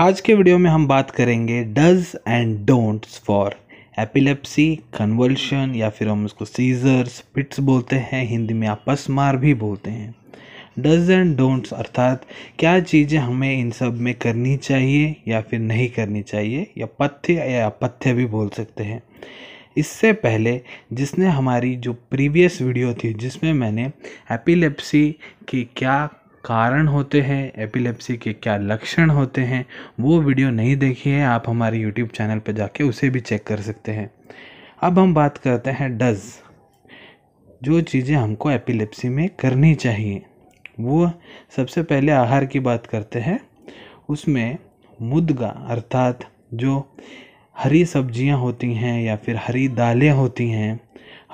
आज के वीडियो में हम बात करेंगे dos and don'ts for epilepsy convulsion या फिर हम उसको सीजर्स पिट्स बोलते हैं हिंदी में आपस मार भी बोलते हैं डज एंड डोंट्स अर्थात क्या चीज़ें हमें इन सब में करनी चाहिए या फिर नहीं करनी चाहिए या पथ्य या अपथ्य भी बोल सकते हैं इससे पहले जिसने हमारी जो प्रीवियस वीडियो थी जिसमें मैंने एपिलेप्सी की क्या कारण होते हैं एपिलेप्सी के क्या लक्षण होते हैं वो वीडियो नहीं देखी है आप हमारे यूट्यूब चैनल पर जाके उसे भी चेक कर सकते हैं अब हम बात करते हैं डज़ जो चीज़ें हमको एपिलेप्सी में करनी चाहिए वो सबसे पहले आहार की बात करते हैं उसमें मुदगा अर्थात जो हरी सब्जियां होती हैं या फिर हरी दालें होती हैं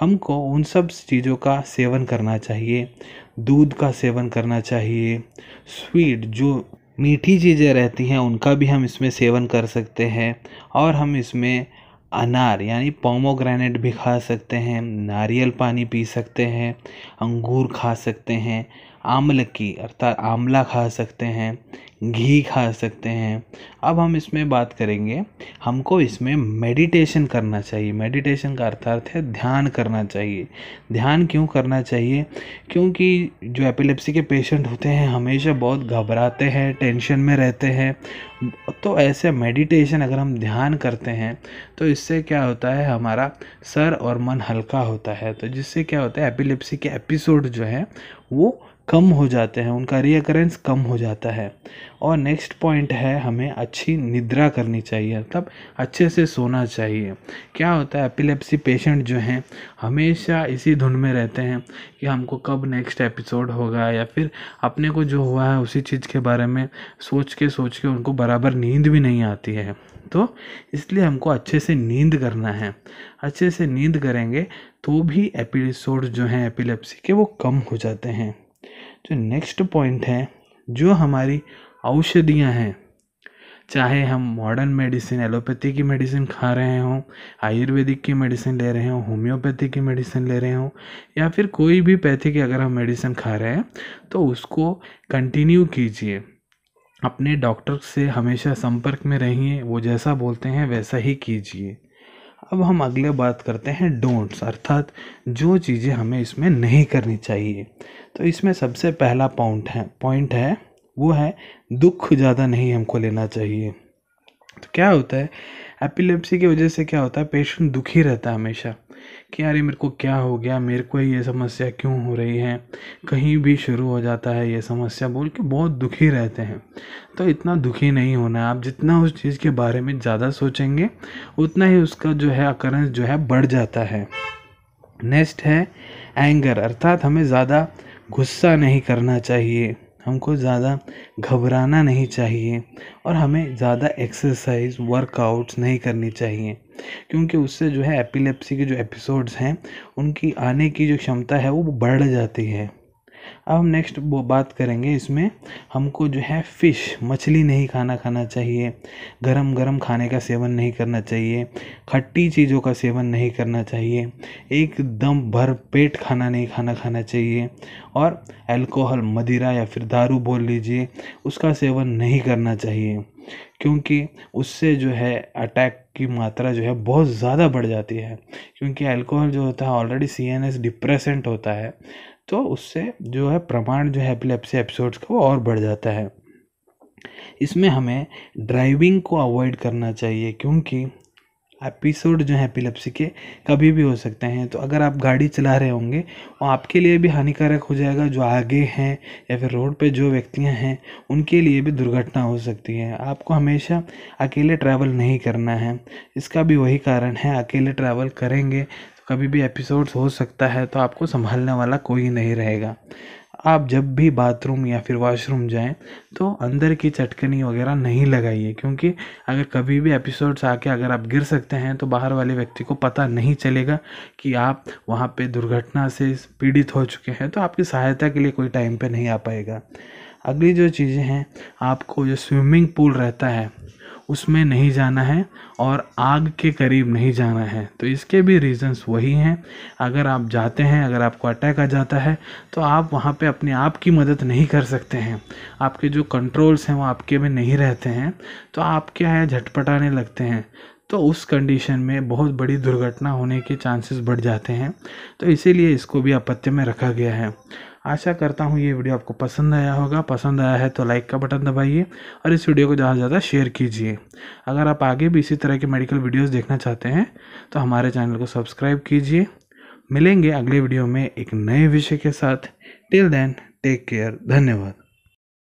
हमको उन सब चीज़ों का सेवन करना चाहिए दूध का सेवन करना चाहिए स्वीट जो मीठी चीज़ें रहती हैं उनका भी हम इसमें सेवन कर सकते हैं और हम इसमें अनार यानी पोमोग्रेनेट भी खा सकते हैं नारियल पानी पी सकते हैं अंगूर खा सकते हैं आमलकी अर्थात आंवला खा सकते हैं घी खा सकते हैं अब हम इसमें बात करेंगे हमको इसमें मेडिटेशन करना चाहिए मेडिटेशन का अर्थार्थ है ध्यान करना चाहिए ध्यान क्यों करना चाहिए क्योंकि जो एपिलेप्सी के पेशेंट होते हैं हमेशा बहुत घबराते हैं टेंशन में रहते हैं तो ऐसे मेडिटेशन अगर हम ध्यान करते हैं तो इससे क्या होता है हमारा सर और मन हल्का होता है तो जिससे क्या होता है एपिलेप्सी के एपिसोड जो हैं वो कम हो जाते हैं उनका रियकरेंस कम हो जाता है और नेक्स्ट पॉइंट है हमें अच्छी निद्रा करनी चाहिए मतलब अच्छे से सोना चाहिए क्या होता है एपिलेप्सी पेशेंट जो हैं हमेशा इसी धुन में रहते हैं कि हमको कब नेक्स्ट एपिसोड होगा या फिर अपने को जो हुआ है उसी चीज़ के बारे में सोच के सोच के उनको बराबर नींद भी नहीं आती है तो इसलिए हमको अच्छे से नींद करना है अच्छे से नींद करेंगे तो भी एपिसोड जो हैं एपिलेप्सी के वो कम हो जाते हैं जो नेक्स्ट पॉइंट है जो हमारी औषधियाँ हैं चाहे हम मॉडर्न मेडिसिन एलोपैथी की मेडिसिन खा रहे हों आयुर्वेदिक की मेडिसिन ले रहे हों होम्योपैथी की मेडिसिन ले रहे हों या फिर कोई भी पैथी की अगर हम मेडिसिन खा रहे हैं तो उसको कंटिन्यू कीजिए अपने डॉक्टर से हमेशा संपर्क में रहिए वो जैसा बोलते हैं वैसा ही कीजिए अब हम अगले बात करते हैं डोंट्स अर्थात जो चीज़ें हमें इसमें नहीं करनी चाहिए तो इसमें सबसे पहला पॉइंट है पॉइंट है वो है दुख ज़्यादा नहीं हमको लेना चाहिए तो क्या होता है एपिलेप्सी की वजह से क्या होता है पेशेंट दुखी रहता है हमेशा कि यार ये मेरे को क्या हो गया मेरे को ये समस्या क्यों हो रही है कहीं भी शुरू हो जाता है ये समस्या बोल के बहुत दुखी रहते हैं तो इतना दुखी नहीं होना है आप जितना उस चीज़ के बारे में ज़्यादा सोचेंगे उतना ही उसका जो है अकरेंस जो है बढ़ जाता है नेक्स्ट है एंगर अर्थात हमें ज़्यादा गुस्सा नहीं करना चाहिए हमको ज़्यादा घबराना नहीं चाहिए और हमें ज़्यादा एक्सरसाइज वर्कआउट्स नहीं करनी चाहिए क्योंकि उससे जो है एपिलेप्सी के जो एपिसोड्स हैं उनकी आने की जो क्षमता है वो बढ़ जाती है अब हम नेक्स्ट बात करेंगे इसमें हमको जो है फ़िश मछली नहीं खाना खाना चाहिए गरम गरम खाने का सेवन नहीं करना चाहिए खट्टी चीज़ों का सेवन नहीं करना चाहिए एकदम भर पेट खाना नहीं खाना खाना चाहिए और अल्कोहल मदिरा या फिर दारू बोल लीजिए उसका सेवन नहीं करना चाहिए क्योंकि उससे जो है अटैक की मात्रा जो है बहुत ज़्यादा बढ़ जाती है क्योंकि अल्कोहल जो होता है already C N S depressant होता है तो उससे जो है प्रमाण जो है एपिलेप्सी एपिसोड्स का वो और बढ़ जाता है इसमें हमें ड्राइविंग को अवॉइड करना चाहिए क्योंकि एपिसोड जो है एपिलेप्सी के कभी भी हो सकते हैं तो अगर आप गाड़ी चला रहे होंगे वो आपके लिए भी हानिकारक हो जाएगा जो आगे हैं या फिर रोड पे जो व्यक्तियां हैं उनके लिए भी दुर्घटना हो सकती है आपको हमेशा अकेले ट्रैवल नहीं करना है इसका भी वही कारण है अकेले ट्रैवल करेंगे कभी भी एपिसोड्स हो सकता है तो आपको संभालने वाला कोई नहीं रहेगा आप जब भी बाथरूम या फिर वॉशरूम जाएं तो अंदर की चटकनी वगैरह नहीं लगाइए क्योंकि अगर कभी भी एपिसोड्स आके अगर आप गिर सकते हैं तो बाहर वाले व्यक्ति को पता नहीं चलेगा कि आप वहाँ पे दुर्घटना से पीड़ित हो चुके हैं तो आपकी सहायता के लिए कोई टाइम पे नहीं आ पाएगा अगली जो चीज़ें हैं आपको जो स्विमिंग पूल रहता है उसमें नहीं जाना है और आग के करीब नहीं जाना है तो इसके भी रीज़न्स वही हैं अगर आप जाते हैं अगर आपको अटैक आ जाता है तो आप वहाँ पे अपने आप की मदद नहीं कर सकते हैं आपके जो कंट्रोल्स हैं वो आपके में नहीं रहते हैं तो आप क्या है झटपटाने लगते हैं तो उस कंडीशन में बहुत बड़ी दुर्घटना होने के चांसेस बढ़ जाते हैं तो इसीलिए इसको भी अपत्य में रखा गया है आशा करता हूँ ये वीडियो आपको पसंद आया होगा पसंद आया है तो लाइक का बटन दबाइए और इस वीडियो को ज़्यादा से ज़्यादा शेयर कीजिए अगर आप आगे भी इसी तरह के मेडिकल वीडियोज़ देखना चाहते हैं तो हमारे चैनल को सब्सक्राइब कीजिए मिलेंगे अगले वीडियो में एक नए विषय के साथ टिल देन टेक केयर धन्यवाद